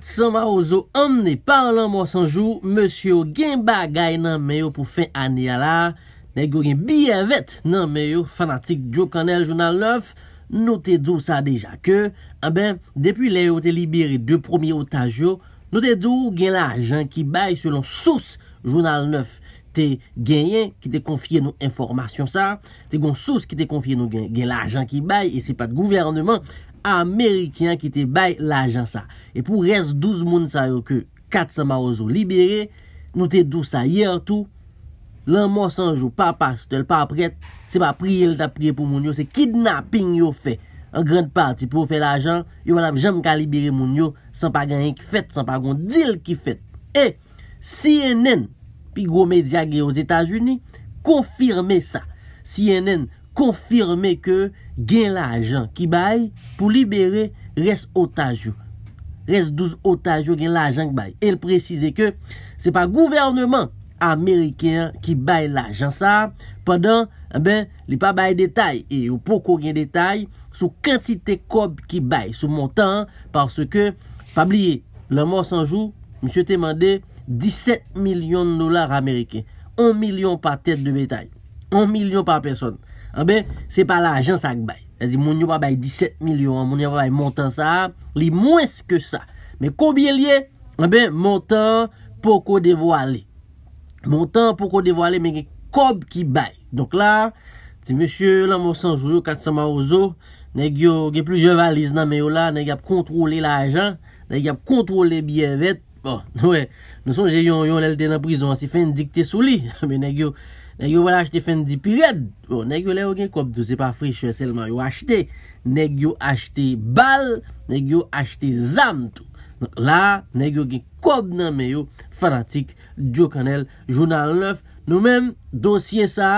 Soma ozo amne, parlan mwa sanjou, Monsi yo gen bagay nan meyo pou fin ane ala, Ne go gen biye vet nan meyo fanatik Djo Kanel Jounal 9, Nou te dou sa deja ke, A ah ben, depi le yo te libiri de promi otaj yo, Nou te dou gen la ajan ki bay selon sous Jounal 9, Te genyen ki te konfye nou informasyon sa, Te gon sous ki te konfye nou gen la ajan ki bay, E se pat gouvernement, Amerikyan ki te bay l ajan sa E pou res 12 moun sa yo ke 400 marozou libere Nou te dou sa yer tou Lan moun sanjou pa pastel pa apret Se pa priye l ta priye pou moun yo Se kidnapping yo fe En grande parti pou fe l ajan Yo man ap jam ka libere moun yo San pa genyen ki fet, san pa genyon dil ki fet E CNN Pi gwo media ge yo z Etajuni Konfirme sa CNN konfirme ke gen la ajan ki bay pou libere res otajou. Res douz otajou gen la ajan ki bay. El prezise ke se pa gouvernement ameriken ki bay la ajan sa padan eh li pa bay detay e ou pokou gen detay sou kantite kob ki bay, sou montan parce ke, pa bliye, la mò sanjou, msye te mande 17 milyon de nolare ameriken. 1 milyon pa tèt de betay. 1 milyon pa personne. A be, se pa la ajan sa ak bay. Ezi, moun yo pa bay 17 milyon, moun yo pa bay montan sa, li mwes ke sa. Me kobye liye, a be, montan poko de voale. Montan poko de voale, men gen kob ki bay. Donk la, ti monsye, lan monsan joujou, katsan ma ouzo, ne gyo, gen plusye valiz nan me yo la, ne gyo ap kontrole la ajan, ne gyo ap kontrole biye vet, bon, noue, nou son jè yon yon lèlte nan prizon, se fe yon dikte sou li, a be, ne gyo... Nè gyo wè l'achete fèndi piyèd, nou bon, nè gyo lè wè gen kòp, nou se pa frische selman yo achete. Nè gyo achete bal, nè gyo achete zam, nou la nè gyo gen kòp nan me yo fanatik Diokanel Jounal 9. Nou men dosye sa,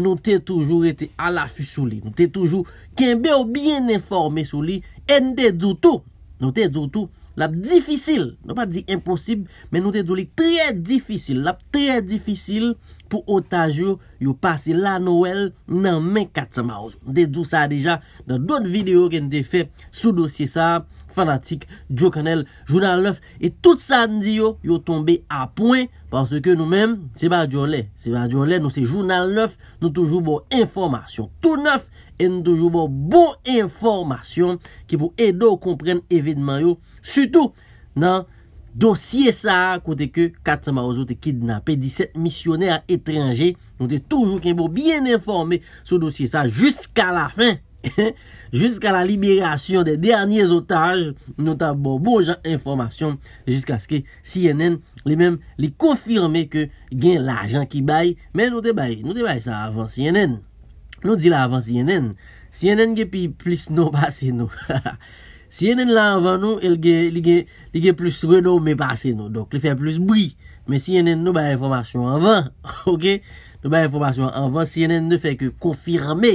nou te toujou ete alafi sou li, nou te toujou kenbe ou bien informe sou li, en de doutou. Nou te djou tou lap difisil, nou pa di imposib, men nou te djou li trey difisil, lap trey difisil pou otajou yu pase la Noel nan men katsama ouzo. De djou sa deja dan don videyo gen de fe sou dosye sa. Fanatik, Djo Kanel, Jounal 9 Et tout sa ndi yo, yo tombe a poin Parce ke nou men, se ba Djo le Se ba Djo le, nou se Jounal 9 Nou toujou bon informasyon Tout neuf, nou toujou bon bon informasyon Ki pou edo kompren evidman yo Soutou nan dosye sa Kote ke 4 samarouzo te kidnap 17 misyoner etreanje Nou te toujou ken pou bon bien informe Sou dosye sa, jusqu'a la fin Juska la liberasyon de dernyes otaj Nou ta bo bo jan informasyon Juska skè CNN li konfirme ke gen la jan ki bay Men nou te bay, nou te bay sa avan CNN Nou di la avan CNN CNN ge pi plis nou pase nou CNN la avan nou, li gen plis renou me pase nou Donk li fe plis bri Men CNN nou bay informasyon avan Nou bay informasyon avan CNN ne fe konfirme konfirme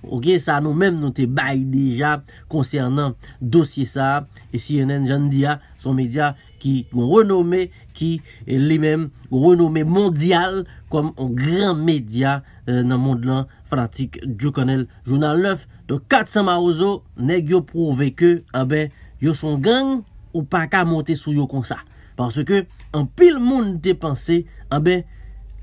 Ok, sa nou menm nou te bay deja konsernan dosye sa e CNN jan diya son media ki ou renome, ki li menm ou renome mondial kom gran media euh, nan mond lan fratik djou konel. Jounal 9, 4 samarouzo neg yo prouve ke abe ah yo son gang ou pa ka monte sou yo konsa. Parce ke an pil moun te pense abe ah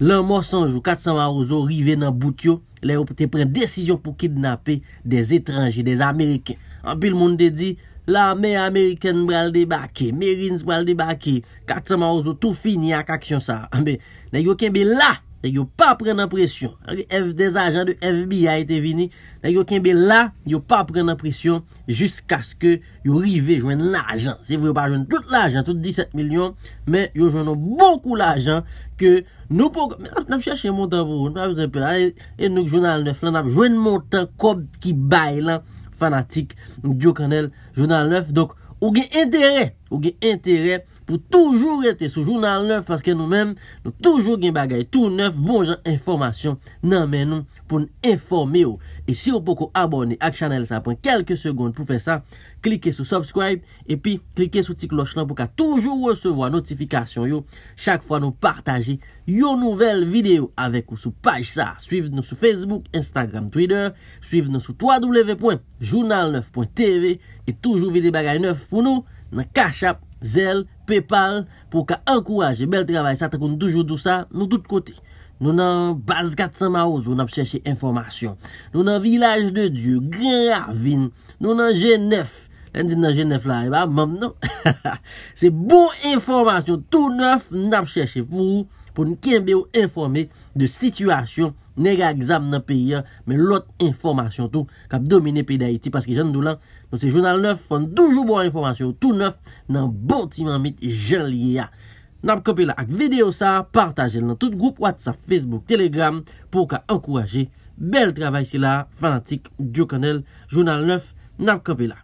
lan morsanj ou 4 samarouzo rive nan bout yo Lè yo te pren desisyon pou kidnapè Des etranji, des Ameriken An pi l moun de di La me Ameriken mwal de bakè Merins mwal de bakè Katsama ouzo, tou fini ak aksyon sa Nè yo ken be la Yo pa pren apresyon, des ajan de FBI te vini, yo ken be la, yo pa pren apresyon, Jusk aske yo rive jwen l'ajan, se yo pa jwen tout l'ajan, tout 17 milyon, Me yo jwen nou bonkou l'ajan, ke nou pokou, me ap chache montan voun, E nouk jounal 9, lan ap jwen montan, kob ki bay lan, fanatik, Yo kanel, jounal 9, dok, ou gen enterey, Ou gen entere pou toujou rete sou jounal 9 Paske nou men nou toujou gen bagay tou 9 Bonjan informasyon nan men nou pou nou informe yo E si ou pou ko abone ak chanel sa Pon kelke segonde pou fe sa Klike sou subscribe E pi klike sou ti kloch lan pou ka toujou recevo a notifikasyon yo Chak fwa nou partaje yo nouvel video Avek ou sou paj sa Suiv nou sou Facebook, Instagram, Twitter Suiv nou sou www.jounal9.tv E toujou vide bagay 9 pou nou nan kachap, zel, pepal pou ka ankouraje, bel travay sa takoun doujou dousa, nou dout kote nou nan Bazgat Samarouzou nan ap chèche informasyon nou nan Vilaj de Dieu, Gran Ravine nou nan Gennef lèn di nan Gennef la, e ba mam nou se bon informasyon tou neuf nan ap chèche pou pou nou kenbe ou informe de situasyon nega egzam nan peyi an, men lot informasyon tou kap domine peyi da Haiti. Paske jan dou lan, nou se Jounal 9 foun toujou bon informasyon ou tou 9 nan bon timan mit jan liye a. Nap kapela ak video sa, partajel nan tout group, WhatsApp, Facebook, Telegram, pou ka ankouraje bel travay si la, fanatik, diyo kanel, Jounal 9, nap kapela.